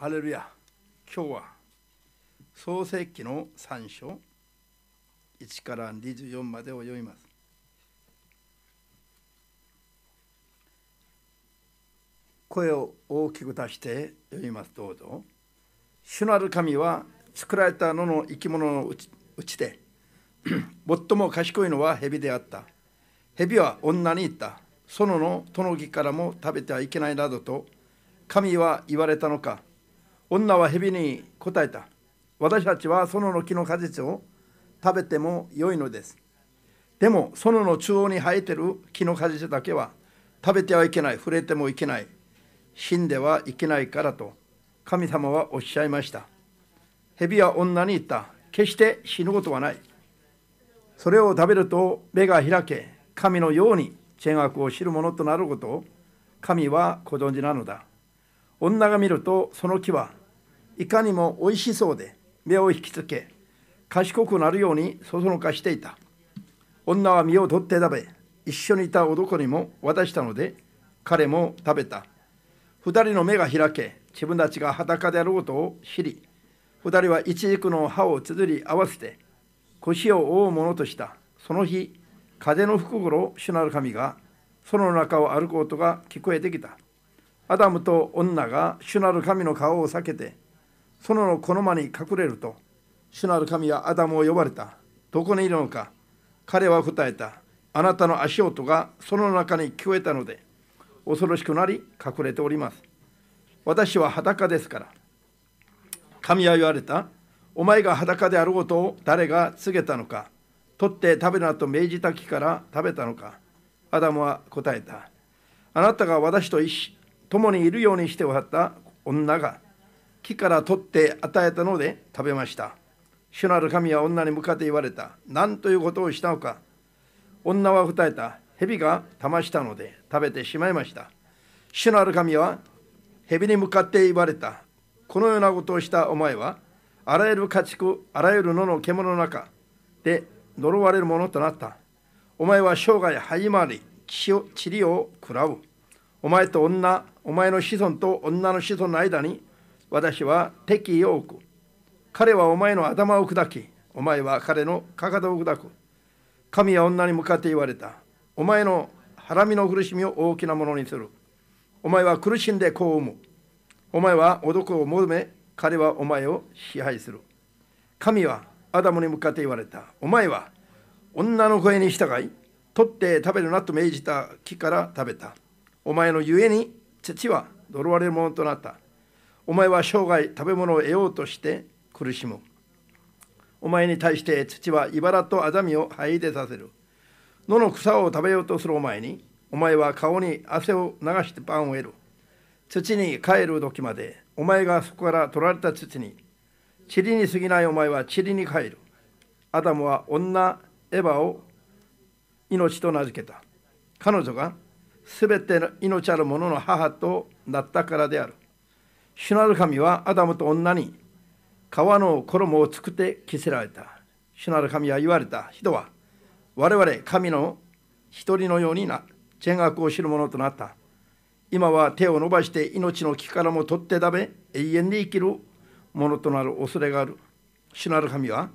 ハレルヤ今日は創世記の3章1から24までを読みます声を大きく出して読みますどうぞ主なる神は作られたのの生き物のうちうちで 最も賢いのは蛇であった蛇は女に言った園のトノギからも食べてはいけないなどと神は言われたのか女は蛇に答えた。私たちは園の木の果実を食べても良いのです。でも、園の中央に生えてる木の果実だけは食べてはいけない、触れてもいけない、死んではいけないからと神様はおっしゃいました。蛇は女に言った。決して死ぬことはない。それを食べると目が開け、神のように善悪を知るものとなることを神はご存知なのだ。女が見るとその木はいかにも美味しそうで目を引きつけ賢くなるようにそそのかしていた女は身を取って食べ一緒にいた男にも渡したので彼も食べた二人の目が開け自分たちが裸であることを知り二人は一軸の歯をつづり合わせて腰を覆うものとしたその日風の吹く頃主なる神がその中を歩く音が聞こえてきたアダムと女が主なる神の顔を避けて園のこの間に隠れると、主なる神はアダムを呼ばれた。どこにいるのか彼は答えた。あなたの足音がその中に聞こえたので、恐ろしくなり隠れております。私は裸ですから。神は言われた。お前が裸であることを誰が告げたのか取って食べなと命じた木から食べたのかアダムは答えた。あなたが私と一緒共にいるようにしておはった女が木から取って与えたので食べました。主なる神は女に向かって言われた。何ということをしたのか。女は答えた。蛇が騙ましたので食べてしまいました。主なる神は蛇に向かって言われた。このようなことをしたお前は、あらゆる家畜、あらゆる野の獣の中で呪われるものとなった。お前は生涯始まり、塵を食らう。お前と女、お前の子孫と女の子孫の間に私は敵を置く。彼はお前の頭を砕き、お前は彼のかかとを砕く。神は女に向かって言われた。お前の腹身の苦しみを大きなものにする。お前は苦しんで子を産む。お前は男を求め、彼はお前を支配する。神はアダムに向かって言われた。お前は女の声に従い、取って食べるなと命じた木から食べた。お前のゆえに父は呪われるものとなった。お前は生涯食べ物を得ようとして苦しむ。お前に対して土は茨とアザミを這い出させる。野の草を食べようとするお前に、お前は顔に汗を流してパンを得る。土に帰る時まで、お前がそこから取られた土に、塵に過ぎないお前は塵に帰る。アダムは女エヴァを命と名付けた。彼女がすべての命あるものの母となったからである。主なる神はアダムと女に皮の衣を作って着せられた。主なる神は言われた人は我々神の一人のようにな善悪を知る者となった。今は手を伸ばして命の木からも取って食べ永遠に生きるものとなる恐れがある。主なる神は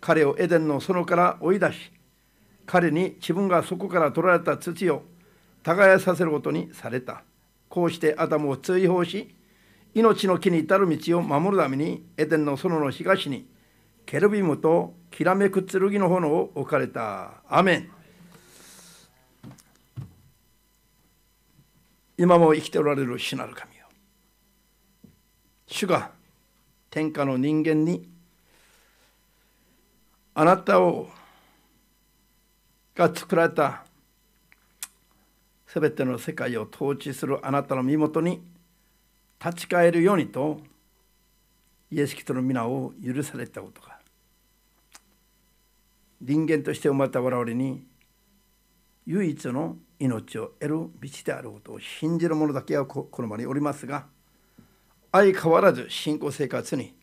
彼をエデンの園から追い出し彼に自分がそこから取られた土を耕させることにされた。こうしてアダムを追放し命の木に至る道を守るためにエデンの園の東にケルビムときらめく剣の炎を置かれた。アメン今も生きておられる主なる神よ。主が天下の人間にあなたをが作られたすべての世界を統治するあなたの身元に立ち返るようにとイエス・キトの皆を許されたことが人間として生まれた我々に唯一の命を得る道であることを信じる者だけはこの場におりますが相変わらず信仰生活に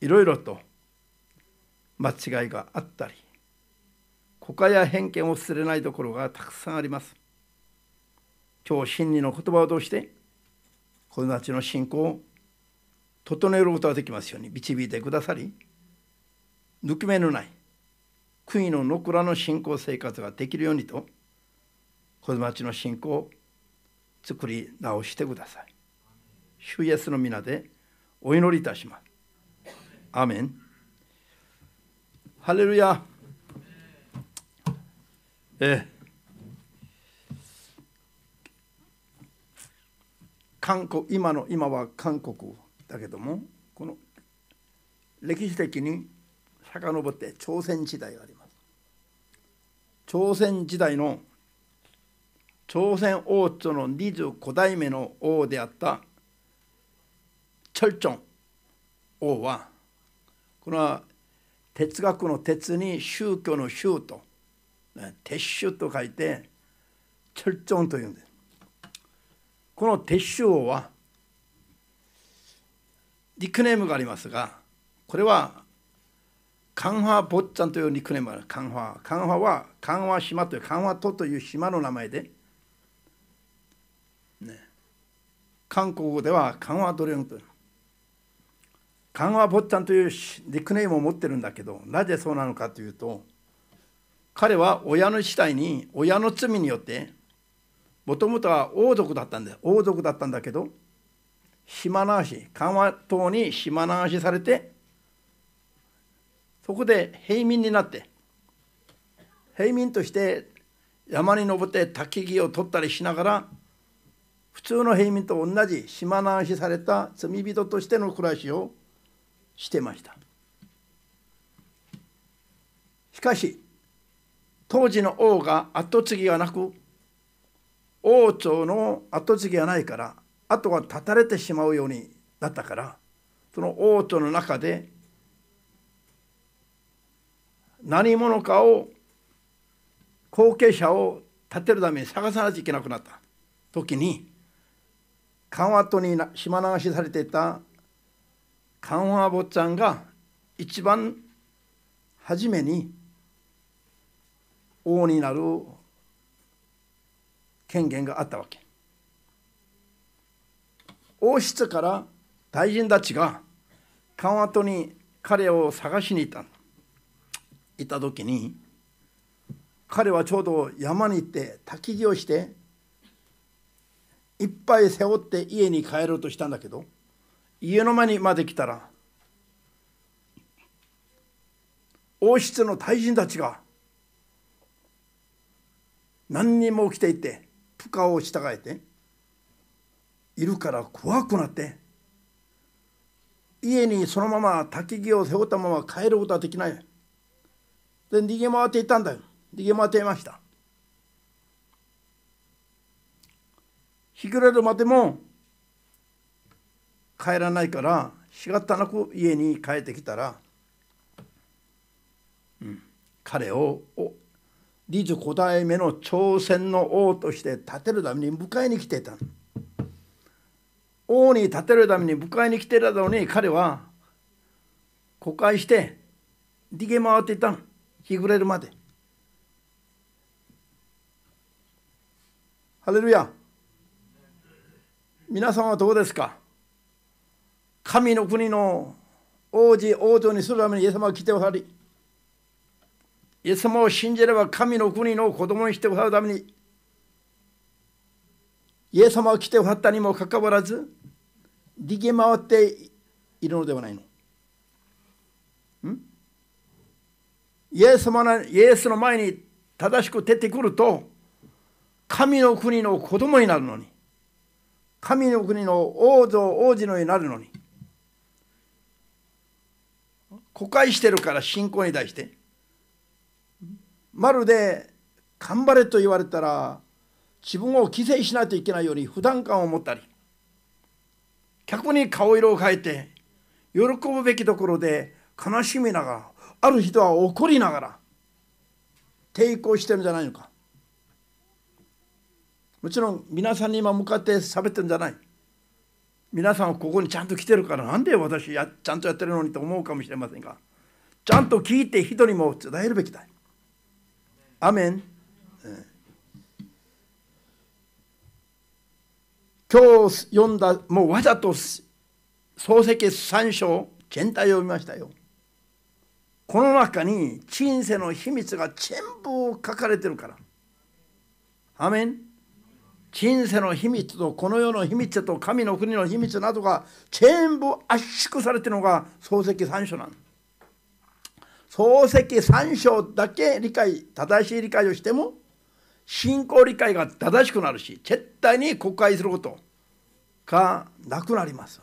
いろいろと間違いがあったり誤解や偏見を捨てれないところがたくさんあります。今日真理の言葉を通して子供たちの信仰を整えることができますように導いてくださり抜き目のない悔いのくらの信仰生活ができるようにと子供たちの信仰を作り直してください。主イエスの皆でお祈りいたします。アメン。ハレルヤ。ええ韓国今の今は韓国だけどもこの歴史的に遡って朝鮮時代があります朝鮮時代の朝鮮王朝の25代目の王であったチョルチョン王はこれは哲学の哲に宗教の宗と撤収と書いてチョルチョンというんですこの鉄手王はニックネームがありますがこれはカンファ坊ちゃんというニックネームがあるカンファカンファはカンファ島というカンファ島という島の名前で、ね、韓国語ではカンファドレンとカンファ坊ちゃんというニックネームを持ってるんだけどなぜそうなのかというと彼は親の死体に親の罪によってもともとは王族だったんだ王族だったんだけど島流し緩和島に島流しされてそこで平民になって平民として山に登って焚き木を取ったりしながら普通の平民と同じ島流しされた罪人としての暮らしをしてましたしかし当時の王が後継ぎがなく王朝の後継ぎがないから後が断たれてしまうようになったからその王朝の中で何者かを後継者を立てるために探さなきゃいけなくなった時に緩和とに島流しされていた緩和坊ちゃんが一番初めに王になる権限があったわけ王室から大臣たちが川戸に彼を探しに行ったいた時に彼はちょうど山に行って焚きをしていっぱい背負って家に帰ろうとしたんだけど家の前にまで来たら王室の大臣たちが何人も起きていてプカを従えているから怖くなって家にそのまま焚き木を背負ったまま帰ることはできないで逃げ回っていたんだよ逃げ回っていました日暮れるまでも帰らないからしがたなく家に帰ってきたら、うん、彼をリズ古代目の朝鮮の王として立てるために迎えに来ていた王に立てるために迎えに来ていたのに彼は誤解して逃げ回っていた日暮れるまでハレルヤ皆さんはどうですか神の国の王子王女にするためにイエス様が来ておられイエス様を信じれば神の国の子供にしてもらうためにイエス様を来てもらったにもかかわらず逃げ回っているのではないのイエス様のイエスの前に正しく出てくると神の国の子供になるのに神の国の王女王子のになるのに誤解してるから信仰に対してまるで頑張れと言われたら自分を犠牲しないといけないように不断感を持ったり逆に顔色を変えて喜ぶべきところで悲しみながらある人は怒りながら抵抗してるんじゃないのかもちろん皆さんに今向かって喋ってるんじゃない皆さんはここにちゃんと来てるからなんで私やちゃんとやってるのにと思うかもしれませんがちゃんと聞いて人にも伝えるべきだアメン。今日読んだ、もうわざと漱石三章全体をみましたよ。この中に人生の秘密が全部書かれてるから。アメン。人生の秘密とこの世の秘密と神の国の秘密などが全部圧縮されてるのが漱石三章なんです。漱石三章だけ理解正しい理解をしても信仰理解が正しくなるし絶対に国会することがなくなります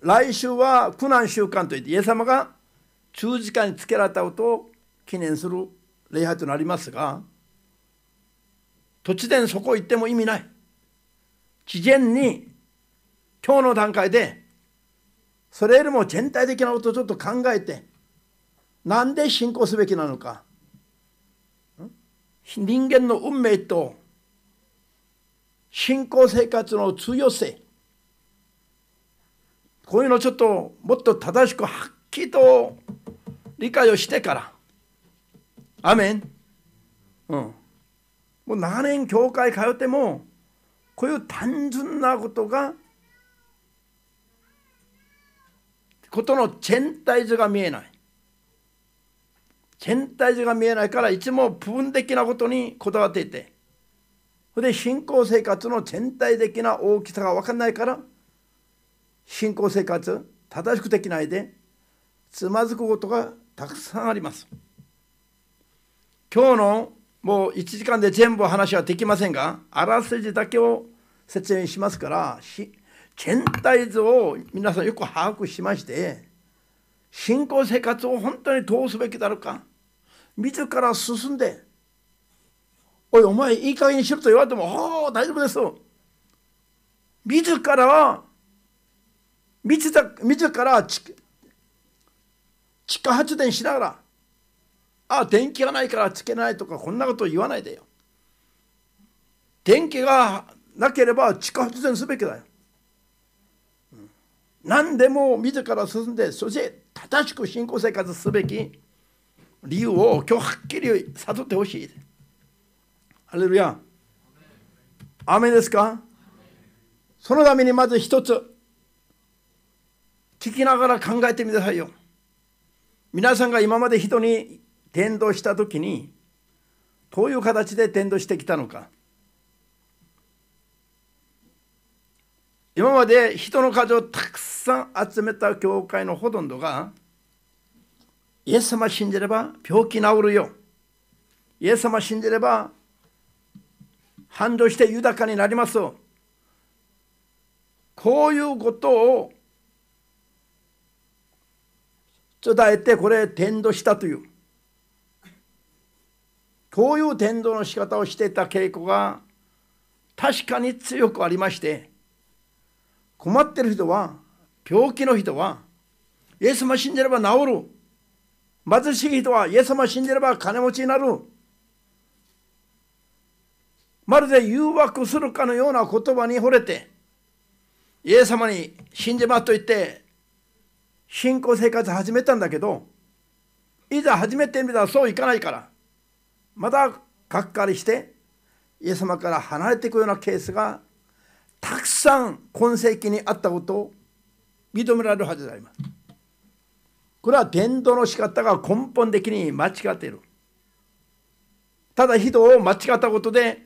来週は苦難週間といってイエス様が十字架につけられたことを記念する礼拝となりますが突然そこ行っても意味ない事前に今日の段階でそれよりも全体的なことをちょっと考えてなんで信仰すべきなのか人間の運命と信仰生活の通用性こういうのをちょっともっと正しくはっきりと理解をしてからアメン、うん、もう長年教会通ってもこういう単純なことがことの全体図が見えない全体図が見えないからいつも部分的なことにこだわっていてそれで信仰生活の全体的な大きさが分かんないから信仰生活正しくできないでつまずくことがたくさんあります今日のもう1時間で全部話はできませんがあらすじだけを説明しますから全体図を皆さんよく把握しまして信仰生活を本当にどうすべきだろうか自ら進んで「おいお前いい加減にしろ」と言われても「ああ大丈夫です」自らは自ら地下発電しながら「あ電気がないからつけない」とかこんなこと言わないでよ。電気がなければ地下発電すべきだよ。何でも自ら進んでそして正しく信仰生活すべき理由を今日はっきり悟ってほしい。ハレルヤ。雨ですかそのためにまず一つ、聞きながら考えてみなさいよ。皆さんが今まで人に伝道したときに、どういう形で伝道してきたのか。今まで人の数をたくさん集めた教会のほとんどが、イエス様死んでれば病気治るよ。イエス様死んでれば反動して豊かになります。こういうことを伝えてこれ伝道したというこういう伝道の仕方をしていた傾向が確かに強くありまして困ってる人は病気の人はイエス様死んでれば治る貧しい人はイエス様死んでれば金持ちになるまるで誘惑するかのような言葉に惚れてイエス様に死んじまと言って信仰生活始めたんだけどいざ始めてみたらそういかないからまたがっかりしてイエス様から離れていくようなケースがたくさん今世紀にあったことを認められるはずであります。これは伝道の仕方が根本的に間違っている。ただ人を間違ったことで、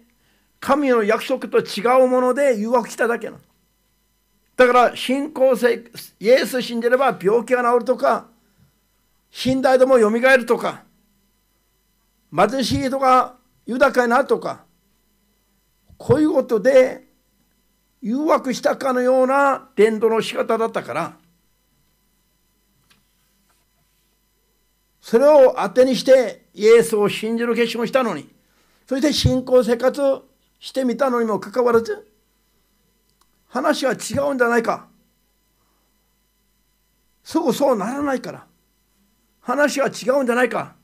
神の約束と違うもので誘惑しただけなの。だから信仰性、イエス死んでれば病気が治るとか、死んだも蘇るとか、貧しい人が豊かになるとか、こういうことで誘惑したかのような伝道の仕方だったから、それを当てにしてイエスを信じる決心をしたのにそして信仰生活をしてみたのにもかかわらず話は違うんじゃないかすぐそうならないから話は違うんじゃないか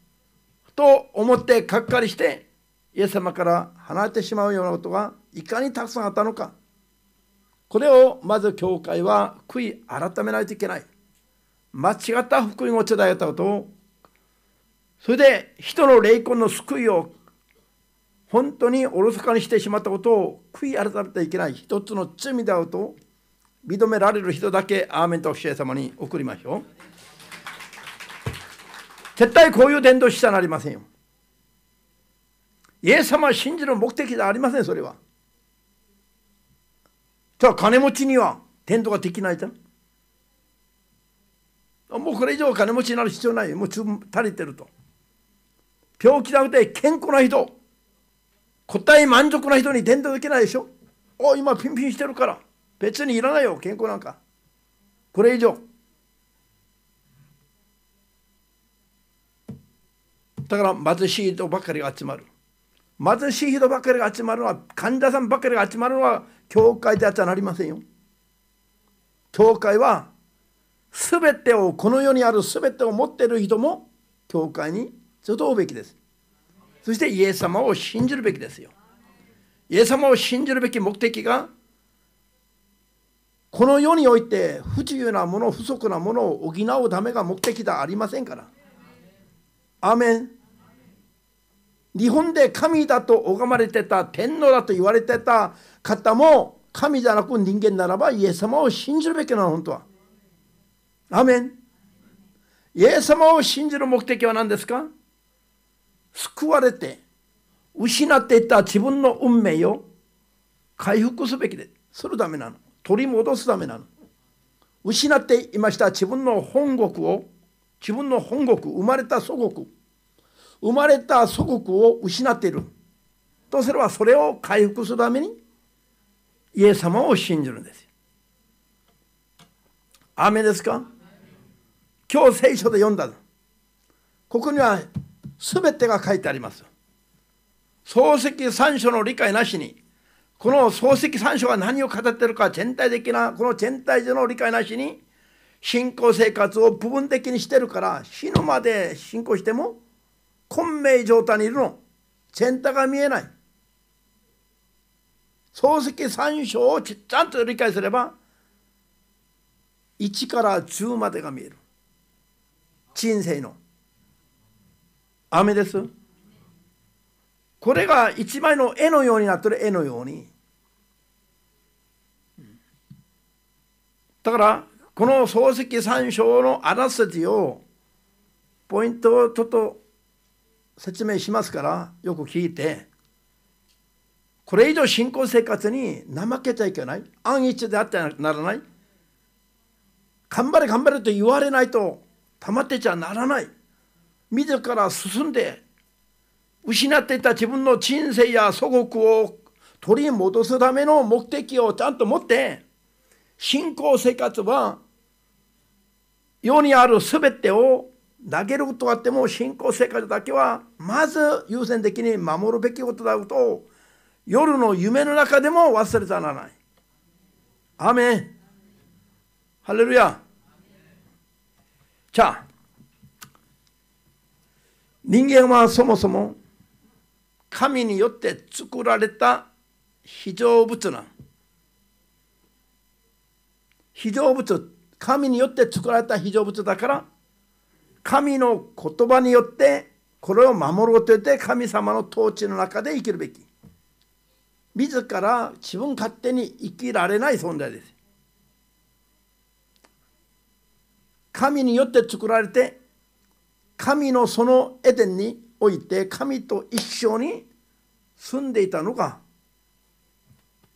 と思ってがっかりしてイエス様から離れてしまうようなことがいかにたくさんあったのかこれをまず教会は悔い改めないといけない間違った福音を伝えたことをそれで人の霊魂の救いを本当におろそかにしてしまったことを悔い改めてはいけない一つの罪であると認められる人だけアーメンと教え様に送りましょう絶対こういう伝道しゃなりませんよイエス様を信じる目的ではありませんそれはじゃあ金持ちには伝道ができないじゃんもうこれ以上金持ちになる必要ないもう足りてると病気だゃなくて健康な人答え満足な人に伝道できないでしょお今ピンピンしてるから別にいらないよ健康なんかこれ以上だから貧しい人ばかりが集まる貧しい人ばかりが集まるのは患者さんばかりが集まるのは教会であっちゃなりませんよ教会はすべてをこの世にあるすべてを持っている人も教会にずっと追うべきですそしてイエス様を信じるべきですよイエス様を信じるべき目的がこの世において不自由なもの不足なものを補うためが目的ではありませんからアメン日本で神だと拝まれてた天皇だと言われてた方も神じゃなく人間ならばイエス様を信じるべきなの本当はアメンイエス様を信じる目的は何ですか救われて失っていた自分の運命を回復すべきでするためなの取り戻すためなの失っていました自分の本国を自分の本国生まれた祖国生まれた祖国を失っているとすればそれを回復するためにイエス様を信じるんです雨ですか今日聖書で読んだここには全てが書いてあります漱石三書の理解なしにこの漱石三書が何を語ってるか全体的なこの全体での理解なしに信仰生活を部分的にしてるから死ぬまで信仰しても混迷状態にいるの全体が見えない漱石三章をちゃんと理解すれば1から10までが見える人生の。雨ですこれが一枚の絵のようになってる絵のようにだからこの漱石三章のあらすじをポイントをちょっと説明しますからよく聞いてこれ以上信仰生活に怠けちゃいけない安逸であってはならない頑張れ頑張れと言われないとたまってちゃならない自ら進んで失っていた自分の人生や祖国を取り戻すための目的をちゃんと持って信仰生活は世にある全てを投げることがあっても信仰生活だけはまず優先的に守るべきことだと夜の夢の中でも忘れちゃならない。アメンハレルヤじゃあ人間はそもそも神によって作られた非常物な非常物神によって作られた非常物だから神の言葉によってこれを守ろうと言って神様の統治の中で生きるべき自ら自分勝手に生きられない存在です神によって作られて神のそのエデンにおいて神と一緒に住んでいたのが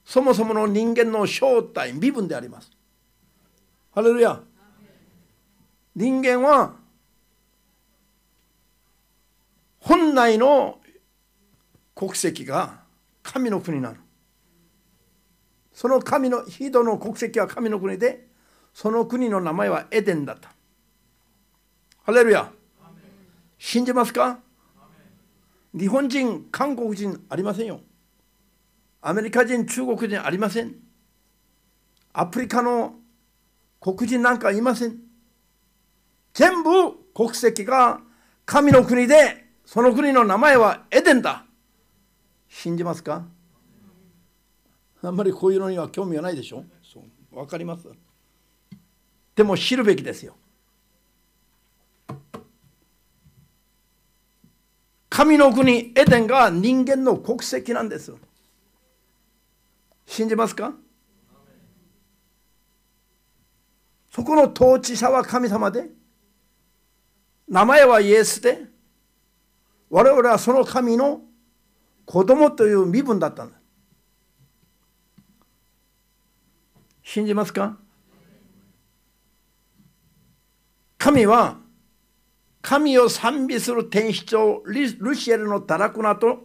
そもそもの人間の正体身分でありますハレルヤ人間は本来の国籍が神の国なのその神の人の国籍は神の国でその国の名前はエデンだったハレルヤ信じますか日本人、韓国人ありませんよ。アメリカ人、中国人ありません。アフリカの黒人なんかいません。全部国籍が神の国で、その国の名前はエデンだ。信じますかあんまりこういうのには興味はないでしょそうわかります。でも知るべきですよ。神の国エデンが人間の国籍なんです信じますかそこの統治者は神様で名前はイエスで我々はその神の子供という身分だったんです信じますか神は神を賛美する天使長ルシエルのタラクナと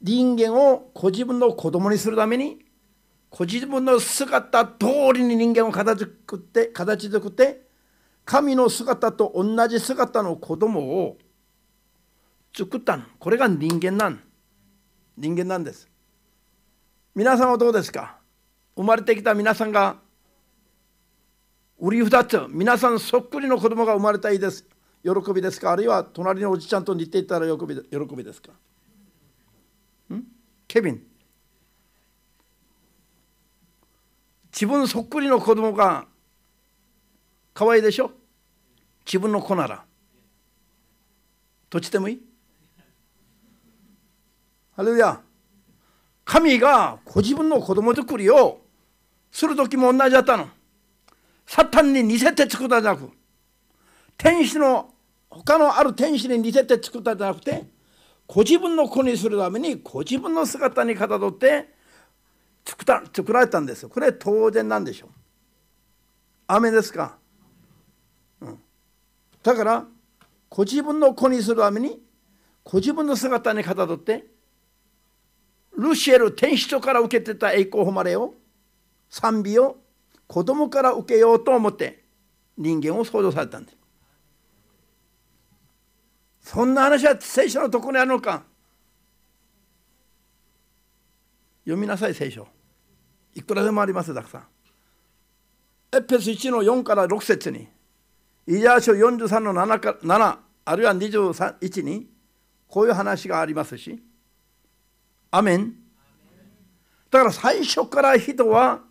人間をご自分の子供にするためにご自分の姿通りに人間を形作って形作って神の姿と同じ姿の子供を作ったのこれが人間なん人間なんです皆さんはどうですか生まれてきた皆さんが売り二つ皆さんそっくりの子供が生まれたいです喜びですかあるいは隣のおじちゃんと似ていたら喜び喜びですかんケビン自分そっくりの子供が可愛いでしょ自分の子ならどっちでもいいハレルヤ神がご自分の子供作りをする時も同じだったのサタンに似せて作ったじゃなく天使の他のある天使に似せて作ったじゃなくてご自分の子にするためにご自分の姿にかたどって作った作られたんですよ。これ当然なんでしょう。雨ですか、うん、だからご自分の子にするためにご自分の姿にかたどってルシエル天使長から受けてた栄光誉れを賛美を子供から受けようと思って人間を創造されたんですそんな話は聖書のところにあるのか読みなさい聖書いくらでもありますたくさんエペス1の4から6節にイザー書43の 7, か7あるいは21にこういう話がありますしアメンだから最初から人は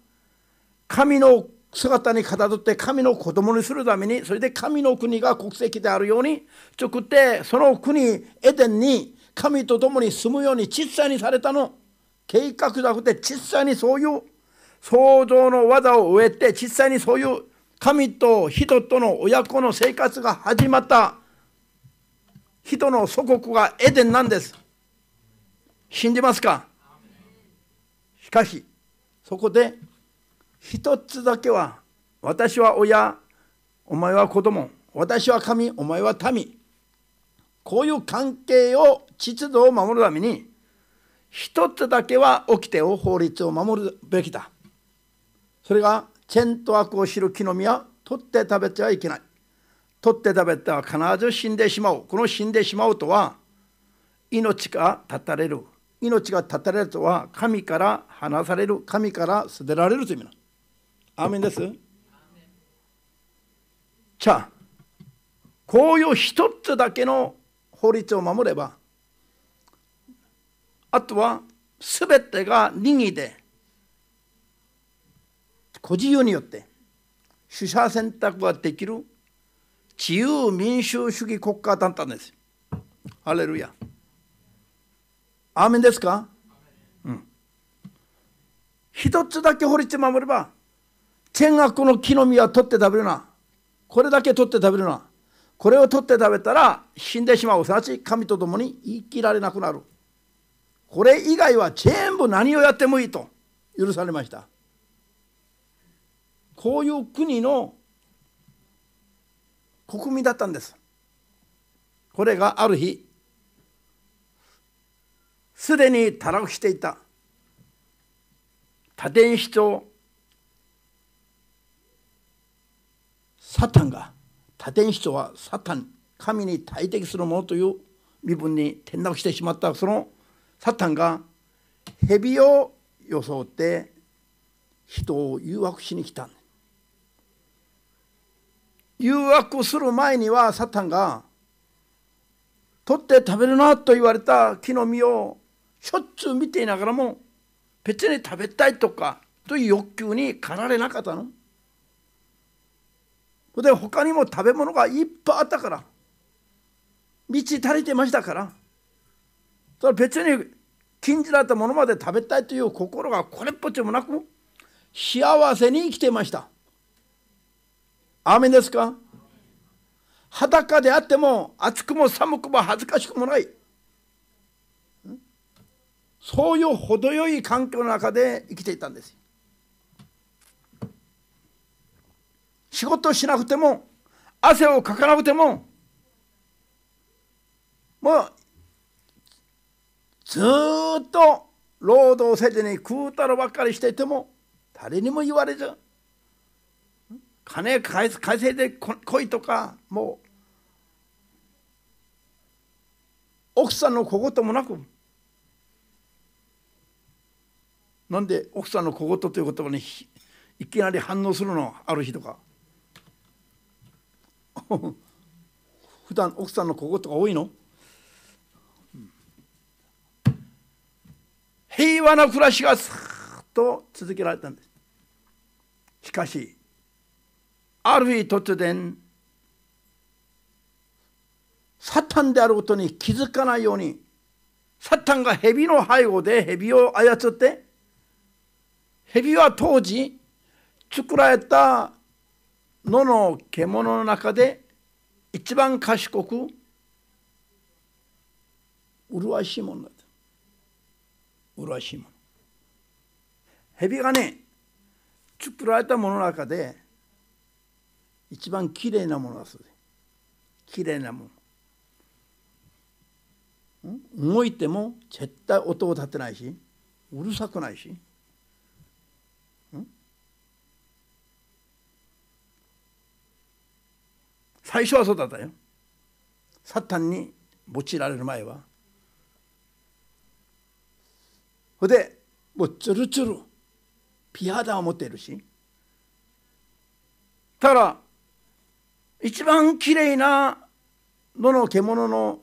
神の姿にかたどって神の子供にするためにそれで神の国が国籍であるように作ってその国エデンに神と共に住むように小さにされたの計画じゃなくて小さにそういう創造の技を植えて小さにそういう神と人との親子の生活が始まった人の祖国がエデンなんです信じますかしかしそこで一つだけは私は親お前は子供私は神お前は民こういう関係を秩序を守るために一つだけは起きてを法律を守るべきだそれがチェンと悪を知る木の実は取って食べてはいけない取って食べては必ず死んでしまうこの死んでしまうとは命が絶たれる命が絶たれるとは神から離される神から捨てられるという意味アーメンですじゃあこういう一つだけの法律を守ればあとは全てが任意で個自由によって取捨選択ができる自由民主主義国家だったんです。ハレルヤ。アーメンですか、うん、一つだけ法律守れば天がこの木の実は取って食べるなこれだけ取って食べるなこれを取って食べたら死んでしまうさらち神と共に生きられなくなるこれ以外は全部何をやってもいいと許されましたこういう国の国民だったんですこれがある日すでに堕落していた立石とサタンが多天使とはサタン神に大敵するものという身分に転落してしまったそのサタンが蛇を装って人を誘惑しに来た誘惑する前にはサタンが「取って食べるな」と言われた木の実をしょっちゅう見ていながらも別に食べたいとかという欲求に駆られなかったの。で他にも食べ物がいっぱいあったから道足りてましたからそれ別に禁じられたものまで食べたいという心がこれっぽっちもなく幸せに生きていましたアーですか裸であっても暑くも寒くも恥ずかしくもないそういう程よい環境の中で生きていたんです仕事しなくても汗をかかなくてももうずっと労働せずに食うたらばっかりしていても誰にも言われず金稼いでこいとかもう奥さんの小言もなくなんで奥さんの小言という言葉にいきなり反応するのある日とか。普段奥さんのことか多いの平和な暮らしがずっと続けられたんですしかしある日突然サタンであることに気づかないようにサタンが蛇の背後で蛇を操って蛇は当時作られた野の獣の中で一番賢く麗しいものだ麗しいもの蛇がね作られたものの中で一番きれいなものだそうできれいなもの動いても絶対音を立てないしうるさくないし最初はそうだったよサッタンに用いられる前はほでもうツルツル美肌を持っているしただ一番きれいなどの獣の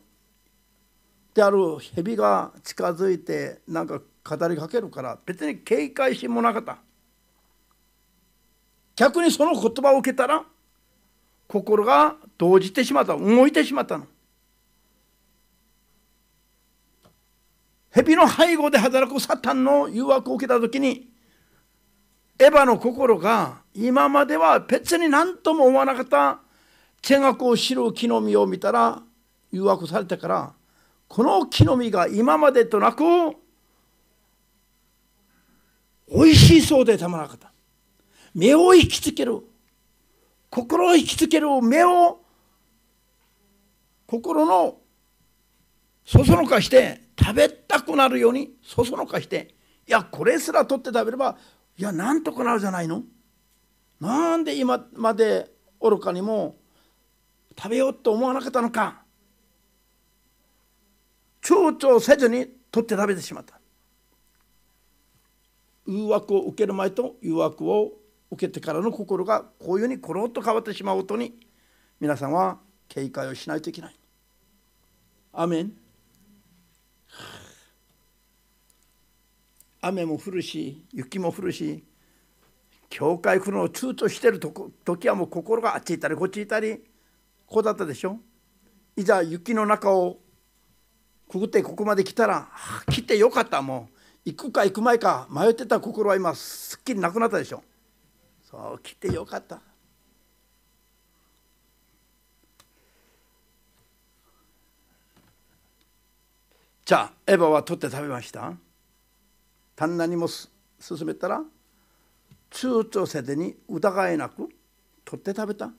である蛇が近づいてなんか語りかけるから別に警戒心もなかった逆にその言葉を受けたら心が動じてしまった動いてしまったの蛇の背後で働くサタンの誘惑を受けた時にエヴァの心が今までは別に何とも思わなかった天学を知る木の実を見たら誘惑されたからこの木の実が今までとなく美味しそうでたまらなかった目を引きつける心を引きつける目を心のそそのかして食べたくなるようにそそのかしていやこれすら取って食べればいやなんとかなるじゃないのなんで今まで愚かにも食べようと思わなかったのか躊躇せずに取って食べてしまった誘惑を受ける前と誘惑を受けてからの心がこういうふうにコロッと変わってしまうことに皆さんは警戒をしないといけない。アメン雨も降るし雪も降るし教会来るのを躊躇してるとこ時はもう心があっち行ったりこっち行ったりこうだったでしょいざ雪の中をくぐってここまで来たら来てよかったもう行くか行く前か迷ってた心は今すっきりなくなったでしょそう来てよかったじゃあエヴァは取って食べました旦那にも勧めたら躊躇せずに疑いなく取って食べた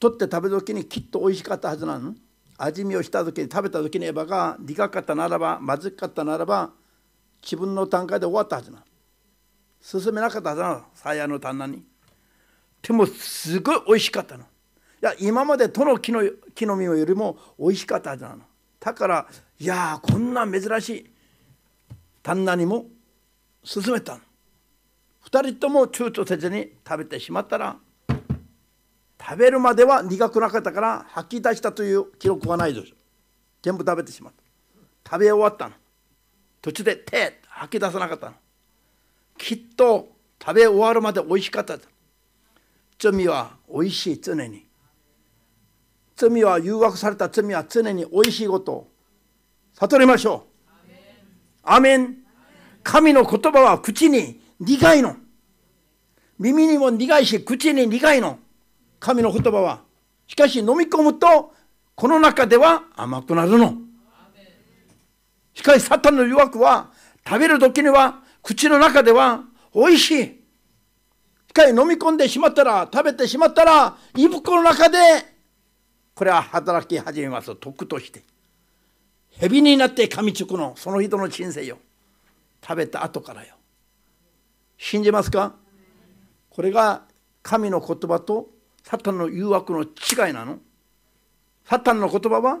取って食べる時にきっと美味しかったはずなの味見をした時に食べた時にエヴァが苦かったならばまずかったならば自分の段階で終わったはずなの進めなかったな愛の那にでもすごい美味しかったのいや今までどの木の木の実よりも美味しかったなのだからいやこんな珍しい旦那にも進めたの2人とも躊躇せずに食べてしまったら食べるまでは苦くなかったから吐き出したという記録はないでしょ全部食べてしまった食べ終わったの途中で手吐き出さなかったのきっと食べ終わるまで美味しかった罪は美味しい常に罪は誘惑された罪は常に美味しいことを悟りましょうアメン神の言葉は口に苦いの耳にも苦いし口に苦いの神の言葉はしかし飲み込むとこの中では甘くなるのしかしサタンの誘惑は食べる時には口の中では美味しい。一回飲み込んでしまったら、食べてしまったら、胃袋の中で、これは働き始めます。徳として。蛇になって噛みつくの、その人の人生よ。食べた後からよ。信じますかこれが神の言葉とサタンの誘惑の違いなの。サタンの言葉は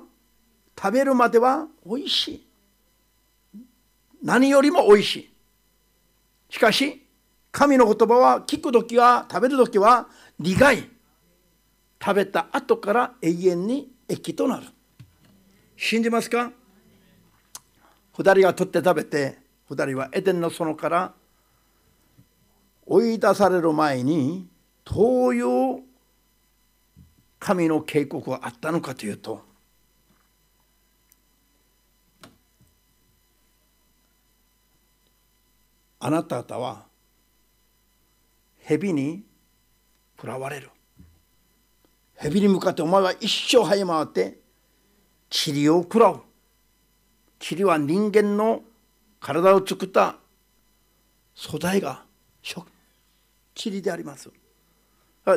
食べるまでは美味しい。何よりも美味しい。しかし、神の言葉は聞く時は食べる時は苦い。食べた後から永遠に益となる。信じますか二人が取って食べて二人はエデンの園から追い出される前に東洋神の警告はあったのかというとあなた方は蛇に食らわれる蛇に向かってお前は一生這い回って塵を食らう塵は人間の体を作った素材が塵であります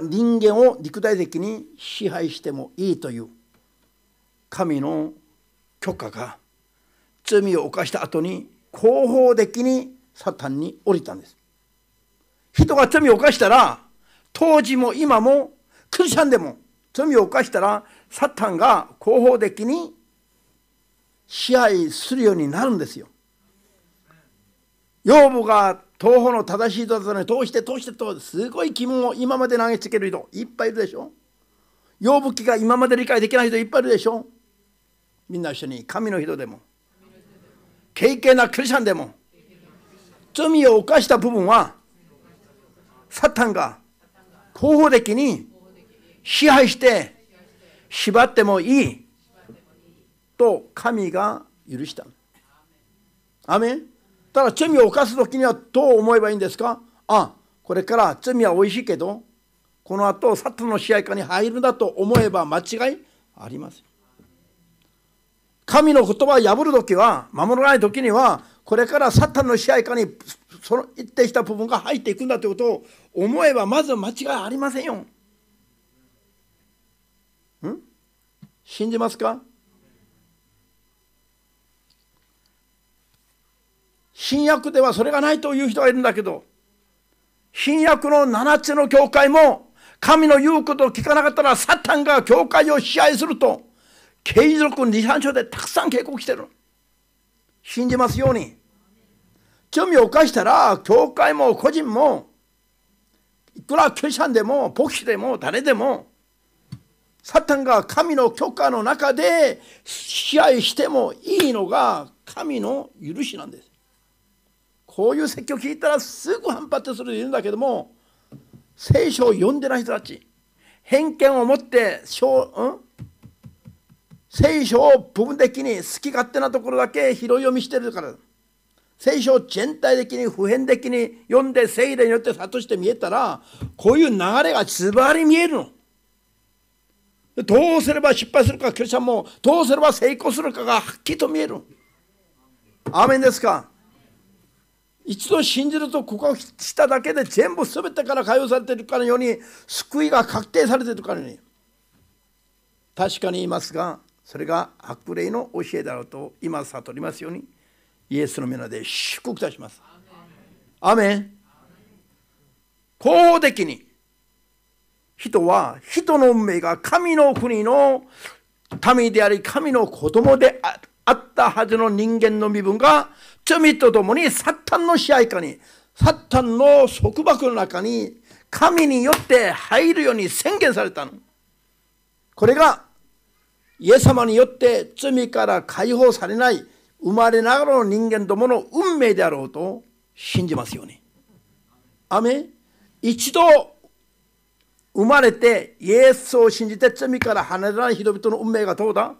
人間を肉体的に支配してもいいという神の許可が罪を犯した後に合法的にサタンに降りたんです。人が罪を犯したら、当時も今も、クリスチャンでも罪を犯したら、サタンが後方的に支配するようになるんですよ。養母が東方の正しい人たちに通して通してとすごい疑問を今まで投げつける人いっぱいいるでしょ養母期が今まで理解できない人いっぱいいるでしょみんな一緒に神の人でも敬虔なクリスチャンでも罪を犯した部分はサタンが合法的に支配して縛ってもいいと神が許した。アメただ罪を犯す時にはどう思えばいいんですかあこれから罪はおいしいけどこのあとサタンの支配下に入るんだと思えば間違いありません。神の言葉を破る時は守らない時にはこれからサタンの支配下にその一定した部分が入っていくんだということを思えばまず間違いありませんよ。ん信じますか新約ではそれがないという人がいるんだけど新約の七つの教会も神の言うことを聞かなかったらサタンが教会を支配すると継続二三章でたくさん警告してる。信じますように罪を犯したら教会も個人もいくらクリスチャンでも牧師でも誰でもサタンが神の許可の中で支配してもいいのが神の許しなんです。こういう説教聞いたらすぐ反発する人いうんだけども聖書を読んでない人たち偏見を持って、うん、聖書を部分的に好き勝手なところだけ拾い読みしてるから聖書を全体的に普遍的に読んで聖霊によって悟して見えたらこういう流れがズバリ見えるの。どうすれば失敗するかクリスチャンもどうすれば成功するかがはっきりと見える。アーメンですか一度信じると告白しただけで全部全てから解放されているかのように救いが確定されているかのように確かに言いますがそれが悪霊の教えだろうと今悟りますようにイエスの皆で祝福いたします。アメン的に人は人の運命が神の国の民であり神の子供であったはずの人間の身分が罪とともにサタンの支配下にサタンの束縛の中に神によって入るように宣言されたの。これがイエス様によって罪から解放されない生まれながらの人間どもの運命であろうと信じますように。ア一度生まれてイエスを信じて罪から離れない人々の運命がどうだ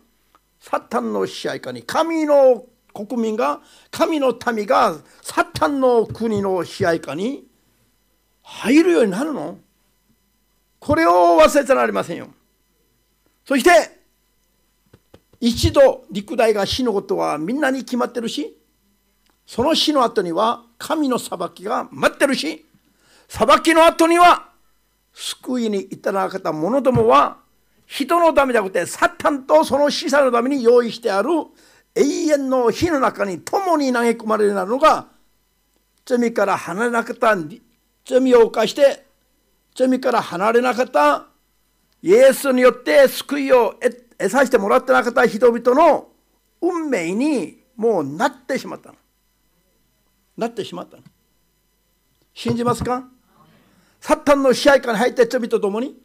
サタンの支配下に神の国民が神の民がサタンの国の支配下に入るようになるのこれを忘れてゃなりませんよ。そして一度陸大が死のことはみんなに決まってるしその死の後には神の裁きが待ってるし裁きの後には救いに至らなかった者どもは人のためじゃなくてサタンとその死者のために用意してある永遠の火の中に共に投げ込まれるのが罪から離れなかった罪を犯して罪から離れなかったイエスによって救いを得さしてもらってなかった人々の運命にもうなってしまったのなってしまったの信じますかサッタンの支配下に入った人々と共に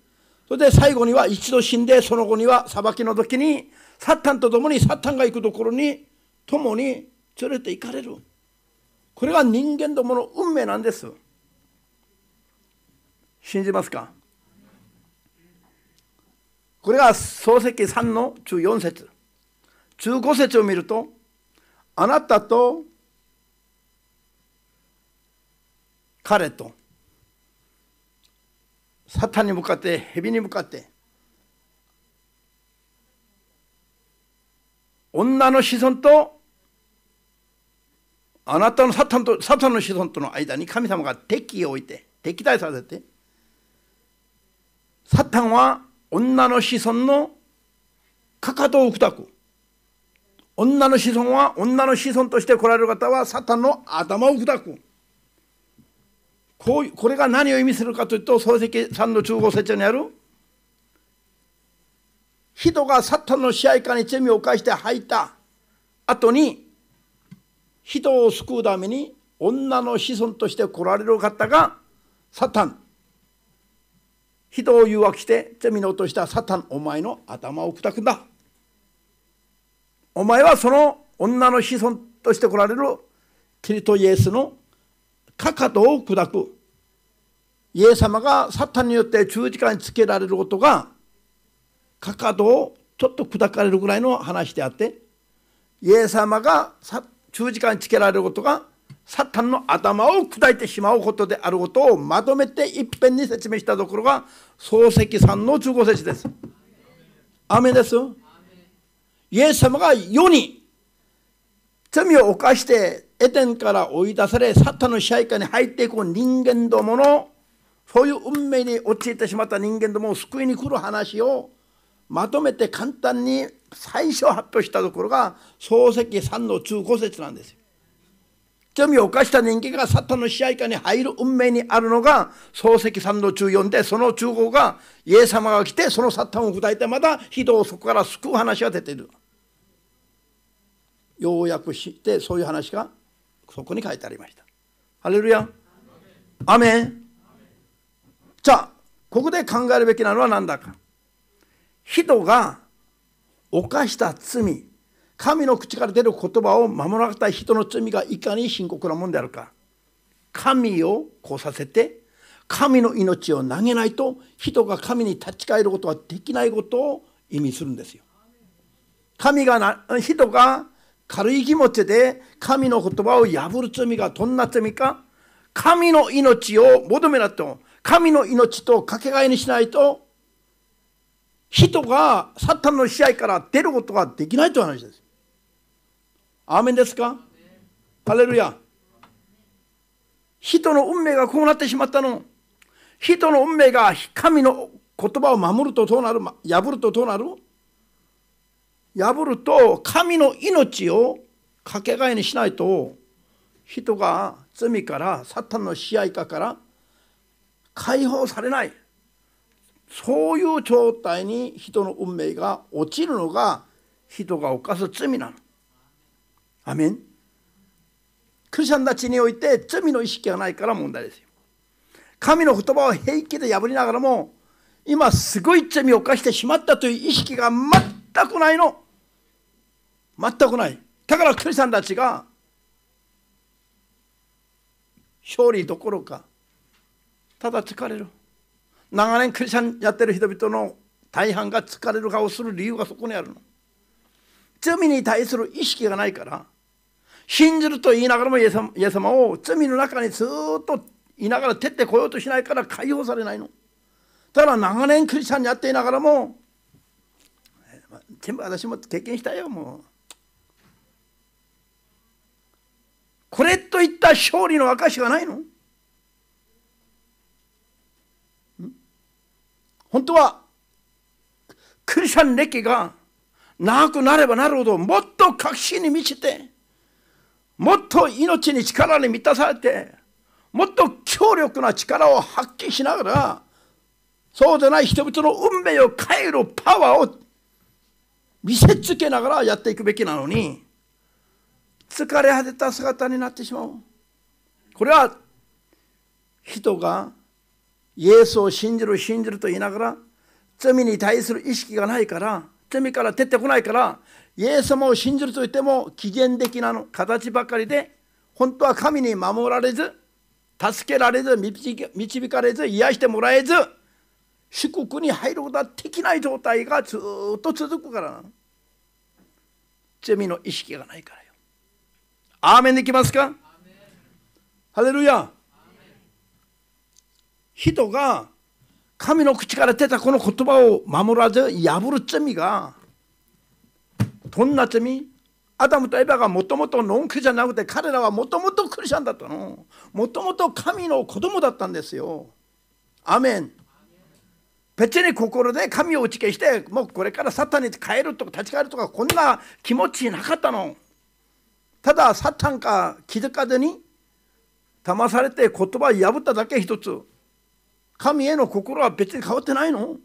それで最後には一度死んでその後には裁きの時にサッタンと共にサッタンが行くところに共に連れて行かれるこれが人間どもの運命なんです信じますかこれが漱石3の1 4節中5節を見るとあなたと彼とサタンに向かって蛇に向かって女の子孫とあなたのサタンとサタンの子孫との間に神様が敵を置いて敵対させてサタンは女の子孫のかかとを砕く女の子孫は女の子孫として来られる方はサタンの頭を砕くこうこれが何を意味するかというと漱石さんの中央節にある人がサタンの支配下に罪を犯して吐いた後に人を救うために女の子孫として来られる方がサタン人を誘惑して罪の落としたサタンお前の頭を砕くんだお前はその女の子孫として来られるキリトイエスのかかとを砕くイエス様がサタンによって十字架につけられることがかかとをちょっと砕かれるぐらいの話であってイエス様が十字架につけられることがサタンの頭を砕いてしまうことであることをまとめていっぺんに説明したところが漱石さんの15節です。アメですイエス様が世に罪を犯してエデンから追い出されサタンの支配下に入っていく人間どものそういう運命に陥ってしまった人間どもを救いに来る話をまとめて簡単に最初発表したところが漱石さんの15節なんですよ。罪を犯した人間がサタンの支配下に入る運命にあるのが漱石3の1んでその中央がイエス様が来てそのサタンを砕いてまた人をそこから救う話が出ているようやくしてそういう話がそこに書いてありましたハレルヤアメンじゃあここで考えるべきなのは何だか人が犯した罪神の口から出る言葉を守られた人の罪がいかに深刻なものであるか神をこうさせて神の命を投げないと人が神に立ち返ることはできないことを意味するんですよ。神がな人が軽い気持ちで神の言葉を破る罪がどんな罪か神の命を求めなと神の命とかけがえにしないと人がサタンの支配から出ることができないという話です。アーメンですかハレルヤ人の運命がこうなってしまったの人の運命が神の言葉を守るとどうなる破るとどうなる破ると神の命をかけがえにしないと人が罪からサタンの支配下から解放されないそういう状態に人の運命が落ちるのが人が犯す罪なの。アメンクリスチャンたちにおいて罪の意識がないから問題ですよ神の言葉を平気で破りながらも今すごい罪を犯してしまったという意識が全くないの全くないだからクリスチャンたちが勝利どころかただ疲れる長年クリスチャンやってる人々の大半が疲れる顔する理由がそこにあるの罪に対する意識がないから信じると言いながらもイエス様を罪の中にずっといながら出てこようとしないから解放されないのだから長年クリスチャンに会っていながらも全部私も経験したよもうこれといった勝利の証がないの本当はクリスチャン歴が長くなればなるほどもっと確信に満ちてもっと命に力に満たされてもっと強力な力を発揮しながらそうでない人々の運命を変えるパワーを見せつけながらやっていくべきなのに疲れ果てた姿になってしまうこれは人がイエスを信じる信じると言いながら罪に対する意識がないから罪から出てこないからイエス様を信じると言っても起源的なの形ばかりで本当は神に守られず助けられず導かれず癒してもらえず祝福に入ることはできない状態がずっと続くからな罪の意識がないからよアーメンできますかハレルヤ人が神の口から出たこの言葉を守らず破る罪がどんな罪アダムとエバがもともとノンクじゃなくて彼らはもともとクリスチャンだったのもともと神の子供だったんですよアメン別に心で神を打ち消してもうこれからサタンに変えるとか立ち返るとかこんな気持ちなかったのただサタンか気づかずに騙されて言葉を破っただけ一つ神への心は別に変わってないの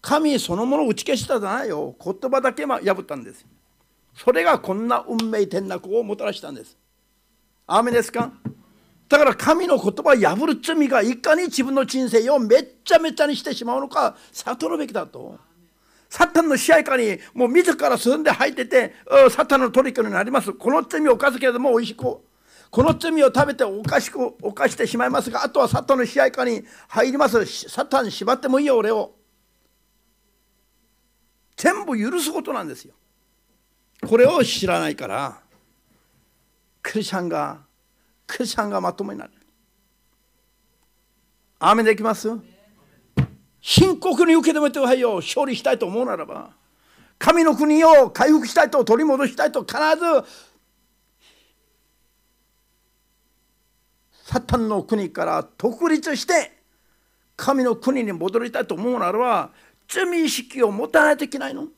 神そのものを打ち消したじゃないよ言葉だけ破ったんですそれがこんな運命転落をもたらしたんですアーメンですかだから神の言葉を破る罪がいかに自分の人生をめっちゃめちゃにしてしまうのか悟るべきだとサタンの支配下にもう自ら進んで入っててサタンのトリックになりますこの罪を犯すけれどもおいしくこの罪を食べておかしく犯してしまいますがあとはサタンの支配下に入りますサタン縛ってもいいよ俺を全部許すことなんですよこれを知らないからクリシャンがクリシャンがまともになるアーできます深刻に受け止めてはいよ勝利したいと思うならば神の国を回復したいと取り戻したいと必ずサタンの国から独立して神の国に戻りたいと思うならば罪意識を持たないといけないの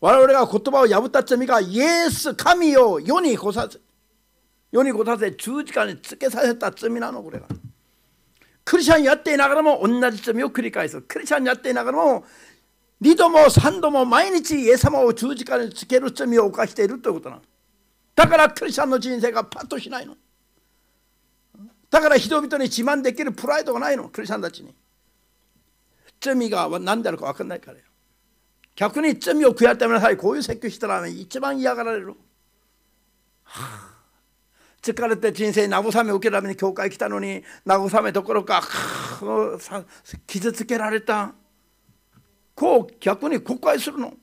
我々が言葉を破った罪がイエス神を世に来させ世に来させ十字架につけさせた罪なのこれがクリスチャンやっていながらも同じ罪を繰り返すクリスチャンやっていながらも2度も3度も毎日イエス様を十字架につける罪を犯しているということなのだからクリスチャンの人生がパッとしないのだから人々に自慢できるプライドがないのクリスチャンたちに罪が何であるか分かんないからよ逆に罪を悔やってみなさいこういう説教したら、一番嫌がられる、はあ、疲れて人生慰めを受けるために教会来たのに慰めどころか、はあ、傷つけられたこう逆に告解するの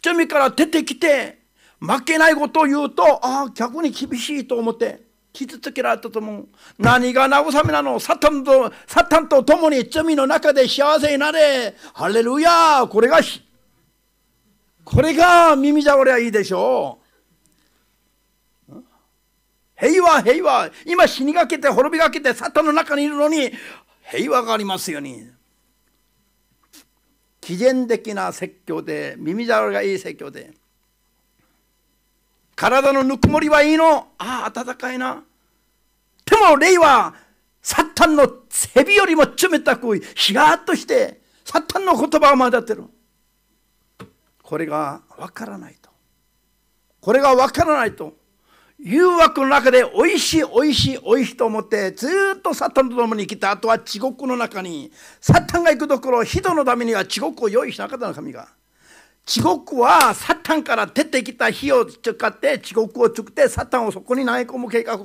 罪から出てきて負けないことを言うとああ逆に厳しいと思って傷つけられたとう。何が慰めなのサタンとサタンと共に罪の中で幸せになれハレルヤこれがこれが耳障りはいいでしょう平和平和今死にかけて滅びかけてサタンの中にいるのに平和がありますように毅然的な説教で耳障りがいい説教で体のぬくもりはいいのああ暖かいなでも霊はサッタンの背びよりも冷たくひやっとしてサッタンの言葉を混ざってるこれがわからないとこれがわからないと誘惑の中でおいしいおいしいおいしいと思ってずっとサタンと共に来た後は地獄の中にサタンが行くところ人のためには地獄を用意しなかったの神が。地獄はサタンから出てきた火を使って地獄を作ってサタンをそこに投げ込む計画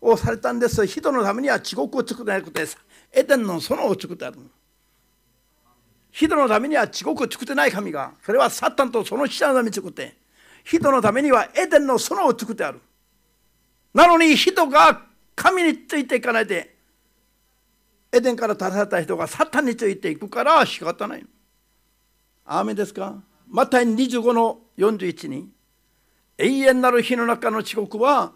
をされたんです人のためには地獄を作らなくてエデンの園を作ってある人のためには地獄を作ってない神がそれはサタンとその死者のために作って人のためにはエデンの園を作ってあるなのに人が神についていかないでエデンから出された人がサタンについていくから仕方ないアーメンですかマタイ25の41に永遠なる火の中の遅刻は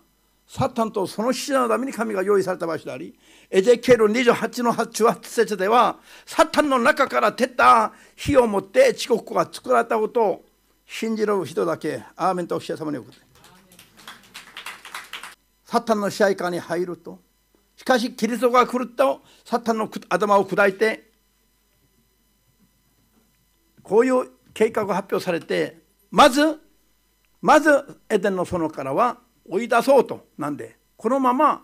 サタンとその死者のために神が用意された場所でありエゼケル28の18節ではサタンの中から出た火を持って遅刻が作られたことを信じる人だけアーメンとお者様に送ってサタンの支配下に入るとしかしキリストが来るとサタンの頭を砕いてこういう計画発表されてまずまずエデンの園からは追い出そうとなんでこのまま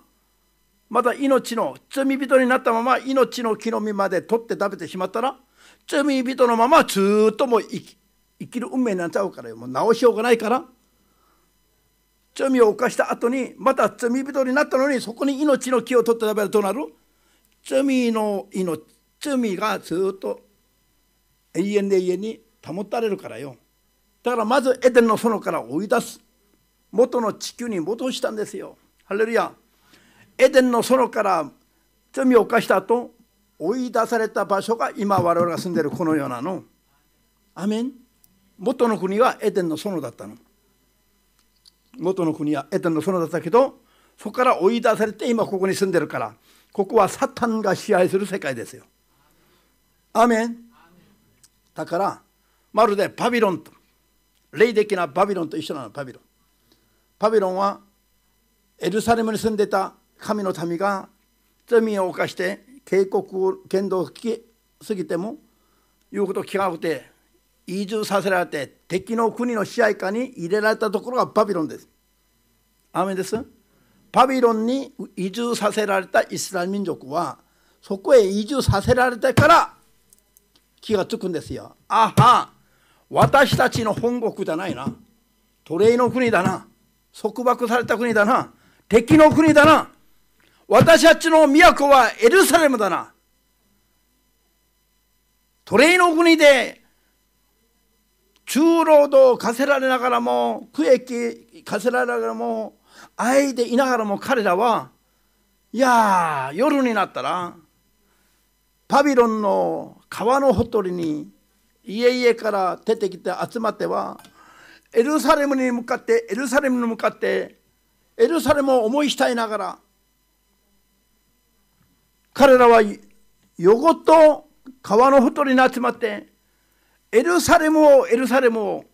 また命の罪人になったまま命の木の実まで取って食べてしまったら罪人のままずっともう生き生きる運命になっちゃうからもう直しようがないから罪を犯した後にまた罪人になったのにそこに命の木を取って食べるとなる罪の命罪がずっと永遠で永遠に保たれるからよだからまずエデンの園から追い出す元の地球に戻したんですよハレルヤエデンの園から罪を犯した後追い出された場所が今我々が住んでるこのようなのアメン元の国はエデンの園だったの元の国はエデンの園だったけどそこから追い出されて今ここに住んでるからここはサタンが支配する世界ですよアメンだからまるでバビロンと霊的なバビロンと一緒なのバビロンバビロンはエルサレムに住んでた神の民が罪を犯して警告を剣道を聞きすぎても言うこと聞かなくて移住させられて敵の国の支配下に入れられたところがバビロンです。アメですバビロンに移住させられたイスラエル民族はそこへ移住させられてから気がつくんですよ。あは私たちの本国じゃないな。奴隷の国だな。束縛された国だな。敵の国だな。私たちの都はエルサレムだな。奴隷の国で中労働を課せられながらも区役課せられながらも愛でいながらも彼らはいや夜になったらパビロンの川のほとりに家々から出てきて集まってはエルサレムに向かってエルサレムに向かってエルサレムを思いしたいながら彼らはよごと川のほとりに集まってエルサレムをエルサレムを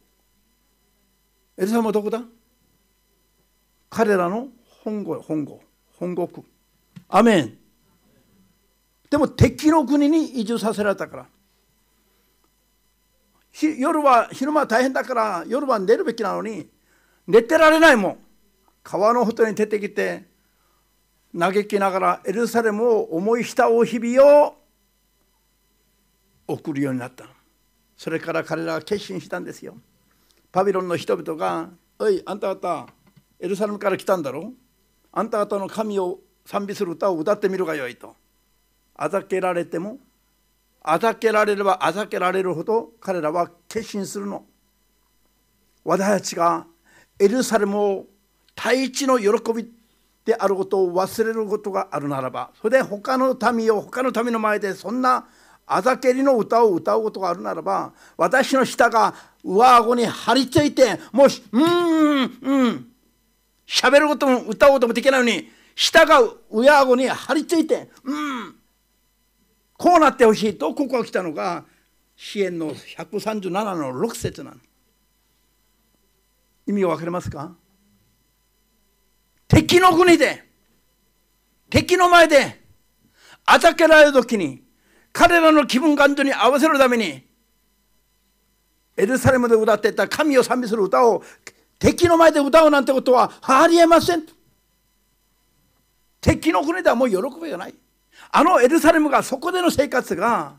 エルサレムはどこだ彼らの本郷本郷本国アメンでも敵の国に移住させられたから夜は昼間は大変だから夜は寝るべきなのに寝てられないもん川のほとに出てきて嘆きながらエルサレムを思い浸う日々を送るようになったそれから彼らは決心したんですよパビロンの人々が「おいあんた方エルサレムから来たんだろあんた方の神を賛美する歌を歌ってみるがよい」とあざけられてもあざけられればあざけられるほど彼らは決心するの私たちがエルサレムを対地の喜びであることを忘れることがあるならばそれで他の民を他の民の前でそんなあざけりの歌を歌うことがあるならば私の舌が上顎に張り付いてもううんうん喋ることも歌うこともできないのに舌が上顎に張り付いてうんこうなってほしいとここが来たのが支援の137の6節なの意味が分かりますか敵の国で敵の前であたけられる時に彼らの気分感情に合わせるためにエルサレムで歌っていた神を賛美する歌を敵の前で歌うなんてことはありえません敵の国ではもう喜びがないあのエルサレムがそこでの生活が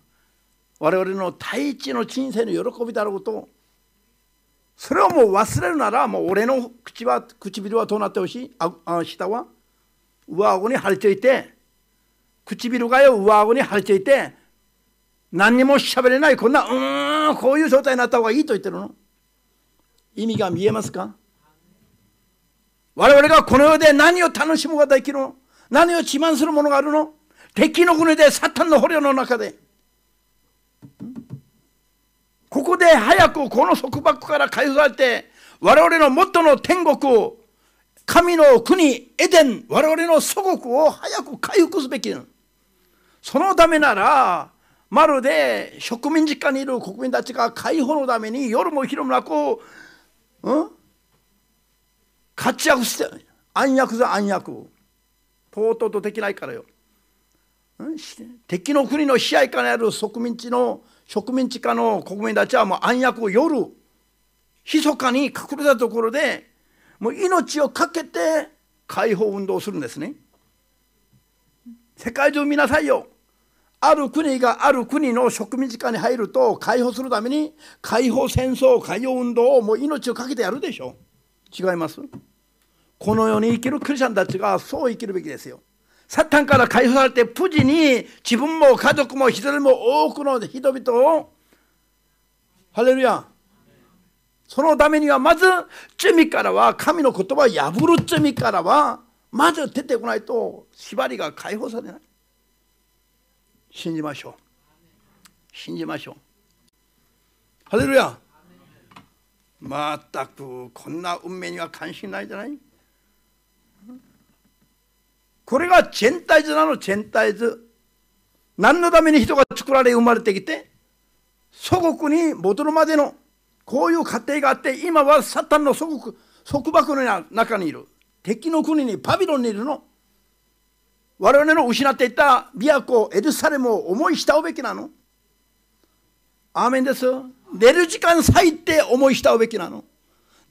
我々の第一の人生の喜びだろうとそれをもう忘れるならもう俺の口は唇はどうなってほしいああ下は上顎に腫れていて唇がよ上顎に腫れていて何にも喋れないこんなうーんこういう状態になった方がいいと言ってるの意味が見えますか我々がこの世で何を楽しむことができるの何を自慢するものがあるの敵の国でサタンの捕虜の中でここで早くこの束縛から解放されて我々の元の天国神の国エデン我々の祖国を早く回復すべきそのためならまるで植民地下にいる国民たちが解放のために夜も昼もなく、うん、活躍して暗躍だ暗躍とうとうとできないからよ敵の国の支配下にある植民地の植民地下の国民たちはもう暗躍を夜密かに隠れたところでもう命を懸けて解放運動をするんですね。世界中見なさいよある国がある国の植民地下に入ると解放するために解放戦争解放運動をもう命を懸けてやるでしょ違いますこの世に生きるクリスチャンたちがそう生きるべきですよ。サタンから解放されて無事に自分も家族も人人も多くの人々をハレルヤそのためにはまず罪からは神の言葉を破る罪からはまず出てこないと縛りが解放されない信じましょう信じましょうハレルヤ全くこんな運命には関心ないじゃないこれが全体図なの全体図。何のために人が作られ生まれてきて祖国に戻るまでのこういう過程があって今はサタンの祖国束縛の中にいる敵の国にパビロンにいるの我々の失っていた都エルサレムを思いしたうべきなのアーメンです寝る時間最いて思いしたうべきなの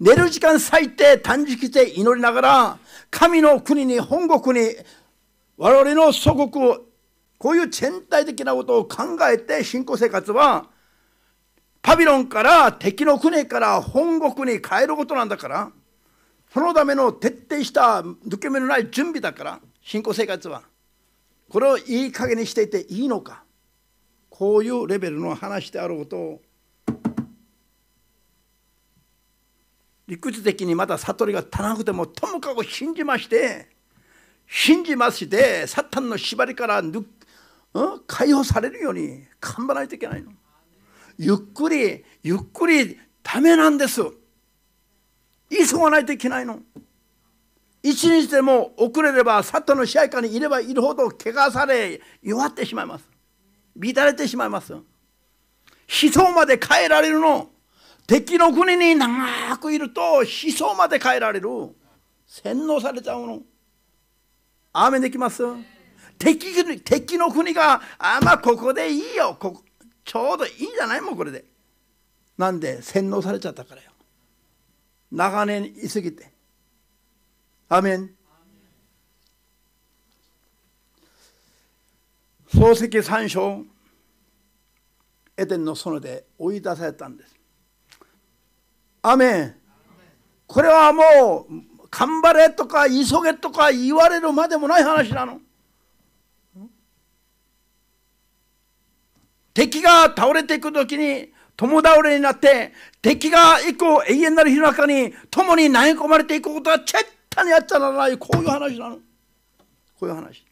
寝る時間最いて短縮して祈りながら神の国に本国に我々の祖国をこういう全体的なことを考えて信仰生活はパビロンから敵の国から本国に変えることなんだからそのための徹底した抜け目のない準備だから信仰生活はこれをいい加減にしていていいのかこういうレベルの話であることを理屈的にまだ悟りが足らなくてもともかく信じまして信じましてサタンの縛りからうん、解放されるように頑張らないといけないのゆっくりゆっくりダメなんです急がないといけないの一日でも遅れればサタンの支配下にいればいるほど怪我され弱ってしまいます乱れてしまいます思想まで変えられるの敵の国に長くいると思想まで変えられる洗脳されちゃうのアーメンできます敵敵の国があまあここでいいよこちょうどいいじゃないもうこれでなんで洗脳されちゃったからよ長年いすぎてアーメン漱石三章エデンの園で追い出されたんですアメンこれはもう頑張れとか急げとか言われるまでもない話なの敵が倒れていく時に共倒れになって敵が一個永遠なる日の中に共に投げ込まれていくことは絶対にやっちゃならないこういう話なのこういう話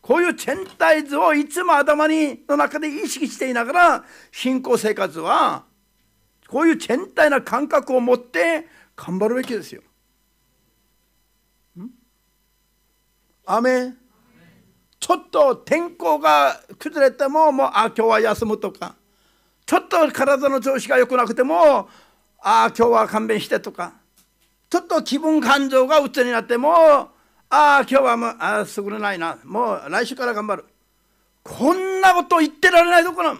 こういう全体図をいつも頭にの中で意識していながら信仰生活はこういう全体な感覚を持って頑張るべきですよ。アメちょっと天候が崩れてももうあ今日は休むとかちょっと体の調子が良くなくてもあ今日は勘弁してとかちょっと気分感情が鬱になってもあ今日はもうあ優れないなもう来週から頑張るこんなこと言ってられないどこの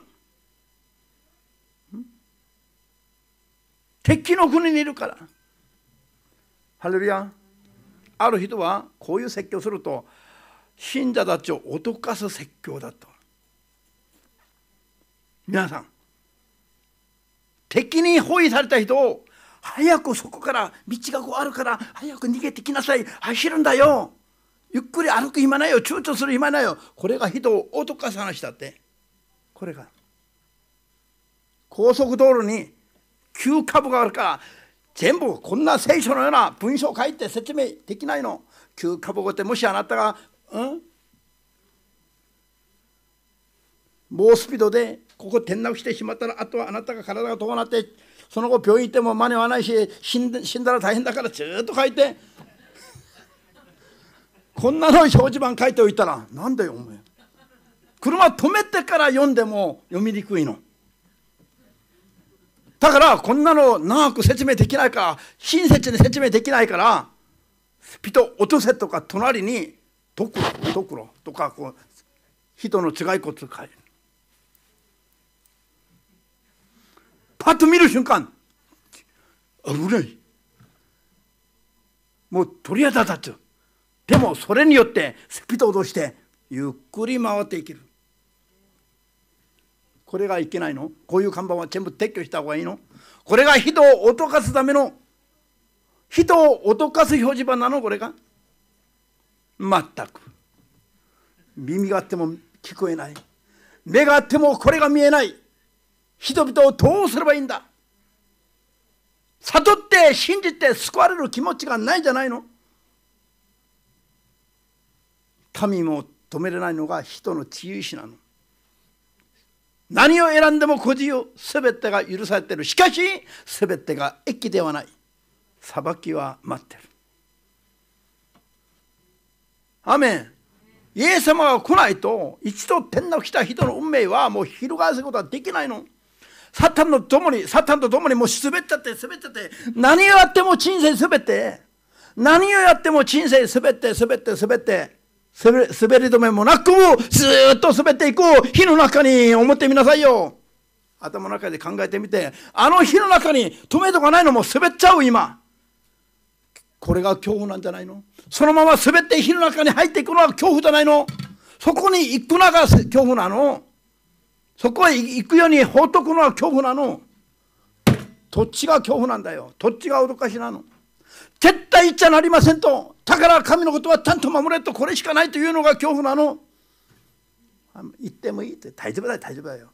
敵の国にいるからハレルヤある人はこういう説教すると信者たちを脅かす説教だと皆さん敵に包囲された人を早くそこから道がこうあるから早く逃げてきなさい走るんだよゆっくり歩く暇ないよ躊躇する暇ないよこれが人を脅かす話だってこれが高速道路に9株があるから全部こんな聖書のような文章を書いて説明できないの9株ごってもしあなたが、うん猛スピードでここ転落してしまったらあとはあなたが体がどうなってその後病院行っても間に合わないし死んだら大変だからずっと書いてこんなの表示板書いておいたらなんだよお前車止めてから読んでも読みにくいの。だからこんなの長く説明できないから親切に説明できないから人落とせとか隣にドクロドクロとかこう人の違いこと書いてパッと見る瞬間危ないもう鳥肌立つでもそれによってスピードを落としてゆっくり回っていけるこれがいけないのこういう看板は全部撤去した方がいいのこれが人を脅かすための人を脅かす表示板なのこれが全く耳があっても聞こえない目があってもこれが見えない人々をどうすればいいんだ悟って信じて救われる気持ちがないじゃないの神も止めれないのが人の治癒士なの何を選んでも孤児よ全てが許されているしかし全てが益ではない裁きは待ってるアメンイエス様が来ないと一度天の来た人の運命はもう翻すことはできないのサタンの共にサタンと共にもう滑っちゃって滑っちゃって何をやっても人生って何をやっても人生ってってって滑り止めもなく、ずっと滑っていく火の中に思ってみなさいよ。頭の中で考えてみて、あの火の中に止めとかないのも滑っちゃう今。これが恐怖なんじゃないのそのまま滑って火の中に入っていくのは恐怖じゃないのそこに行くのが恐怖なのそこへ行くように放っとくのは恐怖なのどっちが恐怖なんだよ。どっちが脅かしなの。絶対行っちゃなりませんと。だから神のことはちゃんと守れとこれしかないというのが恐怖なの言ってもいいって大丈夫だよ大丈夫だよ、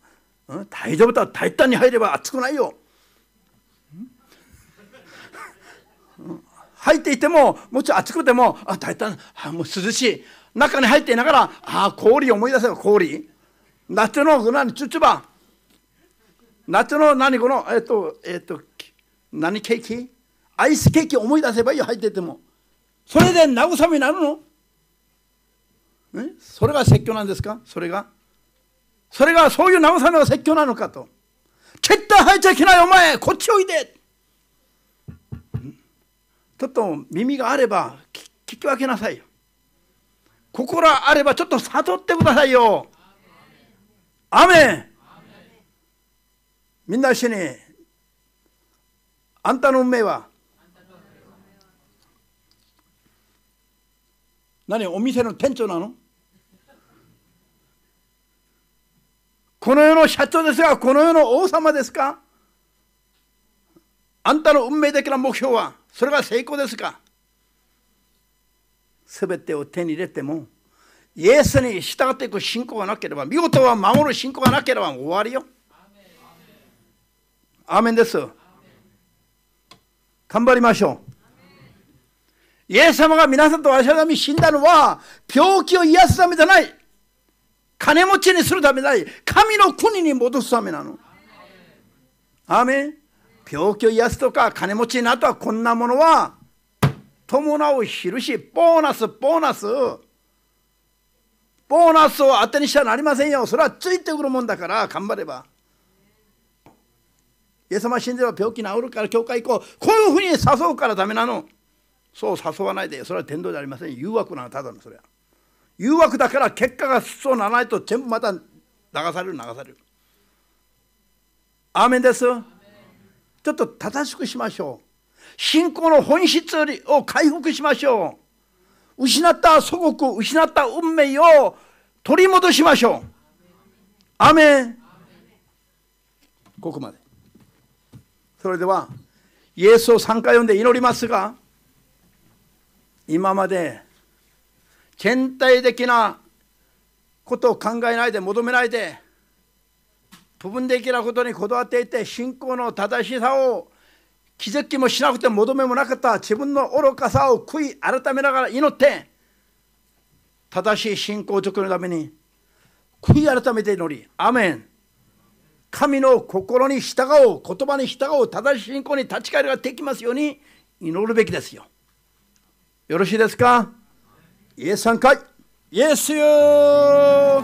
うん、大丈夫だ大胆に入れば熱くないよ、うん、入っていてももちろん熱くてもあ大胆あもう涼しい中に入っていながらあ氷思い出せよ氷夏の何チュチュバ夏の何このえっとえっと何ケーキアイスケーキ思い出せばいいよ入っていてもそれで慰めになるの、ね、それが説教なんですかそれがそれがそういう慰めが説教なのかと絶対入っちゃいけないお前こっちおいでちょっと耳があれば聞き分けなさいよ心あればちょっと悟ってくださいよアメみんな一緒にあんたの運命は何お店の店長なのこの世の社長ですがこの世の王様ですかあんたの運命的な目標はそれが成功ですか全てを手に入れてもイエスに従っていく信仰がなければ見事は守る信仰がなければ終わりよアーメンです頑張りましょうイエス様が皆さんと私のために死んだのは、病気を癒すためじゃない。金持ちにするためじゃない。神の国に戻すためなの。アメン。病気を癒すとか、金持ちになったこんなものは、伴う印、ボーナス、ボーナス。ボーナスを当てにしちゃなりませんよ。それはついてくるもんだから、頑張れば。イエス様死んでは病気治るから教会行こう。こういうふうに誘うからダメなの。そう誘わないでそれは天道じゃありません誘惑なのただのそれは誘惑だから結果がそうならないと全部また流される流されるアーメンですちょっと正しくしましょう信仰の本質を回復しましょう失った祖国失った運命を取り戻しましょうアメンここまでそれではイエスを3回読んで祈りますが今まで全体的なことを考えないで求めないで部分的なことにこだわっていて信仰の正しさを気づきもしなくて求めもなかった自分の愚かさを悔い改めながら祈って正しい信仰をくるのために悔い改めて祈りアメン神の心に従おう言葉に従おう正しい信仰に立ち返りができますように祈るべきですよよろしいですかイエス3回イエスよ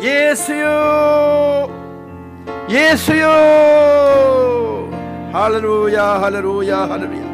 イエスよイエスよハレルヤハレルヤハレルヤ